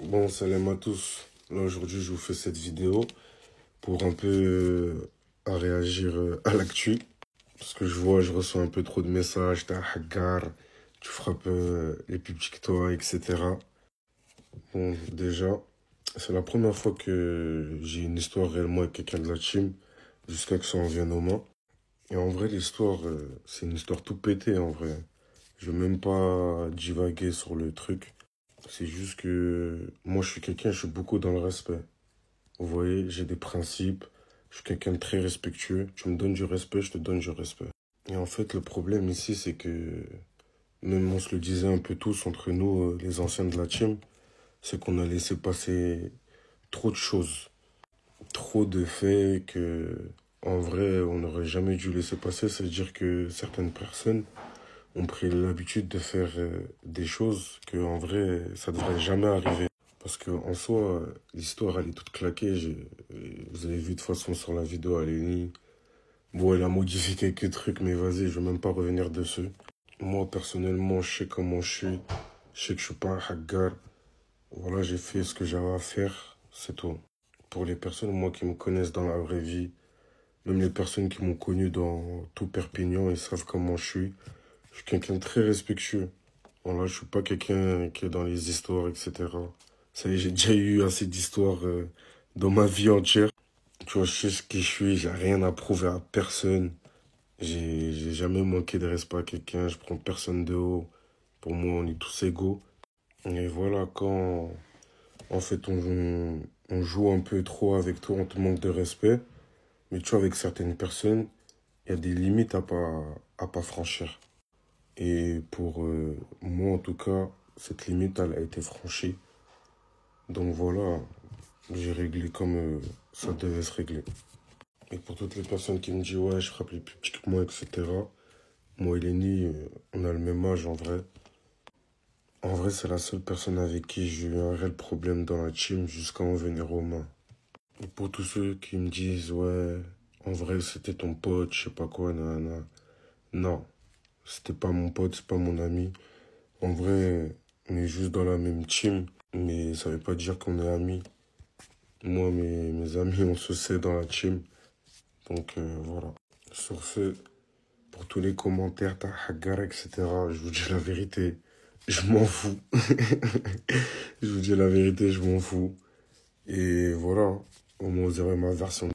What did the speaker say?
Bon, salam à tous. Là, aujourd'hui, je vous fais cette vidéo pour un peu euh, réagir euh, à l'actu. Parce que je vois, je reçois un peu trop de messages. T'es hagar, tu frappes euh, les pubs toi etc. Bon, déjà, c'est la première fois que j'ai une histoire réellement avec quelqu'un de la team, jusqu'à que ça en vienne aux mains. Et en vrai, l'histoire, c'est une histoire tout pétée, en vrai. Je veux même pas divaguer sur le truc. C'est juste que moi, je suis quelqu'un, je suis beaucoup dans le respect. Vous voyez, j'ai des principes, je suis quelqu'un de très respectueux. Tu me donnes du respect, je te donne du respect. Et en fait, le problème ici, c'est que, même on se le disait un peu tous entre nous, euh, les anciens de la team, c'est qu'on a laissé passer trop de choses, trop de faits que, en vrai, on n'aurait jamais dû laisser passer. C'est-à-dire que certaines personnes, ont pris l'habitude de faire euh, des choses que en vrai ça devrait jamais arriver parce que en soi l'histoire elle est toute claquée euh, vous avez vu de façon sur la vidéo elle bon elle a modifié quelques trucs mais vas-y je veux même pas revenir dessus moi personnellement je sais comment je suis je sais que je suis pas un hacker voilà j'ai fait ce que j'avais à faire c'est tout pour les personnes moi qui me connaissent dans la vraie vie même les personnes qui m'ont connu dans tout Perpignan, ils savent comment je suis. Je suis quelqu'un de très respectueux. là je suis pas quelqu'un qui est dans les histoires, etc. Ça j'ai déjà eu assez d'histoires euh, dans ma vie entière. Tu vois, je sais ce que je suis, j'ai rien à prouver à personne. J'ai jamais manqué de respect à quelqu'un, je prends personne de haut. Pour moi, on est tous égaux. Et voilà, quand en fait on, on joue un peu trop avec toi, on te manque de respect. Mais tu vois, avec certaines personnes, il y a des limites à pas, à pas franchir. Et pour euh, moi, en tout cas, cette limite, elle a été franchie. Donc voilà, j'ai réglé comme euh, ça devait se régler. Et pour toutes les personnes qui me disent, ouais, je frappe les plus petits que moi, etc. Moi et Lenny, on a le même âge en vrai. En vrai, c'est la seule personne avec qui j'ai eu un réel problème dans la team jusqu'à en venir aux mains. Et pour tous ceux qui me disent, ouais, en vrai, c'était ton pote, je sais pas quoi, nanana. Non, c'était pas mon pote, c'est pas mon ami. En vrai, on est juste dans la même team, mais ça veut pas dire qu'on est amis. Moi, mes, mes amis, on se sait dans la team. Donc euh, voilà. Sur ce, pour tous les commentaires, ta hagar, etc., je vous dis la vérité, je m'en fous. je vous dis la vérité, je m'en fous. Et voilà, au moins vous aurez ma version.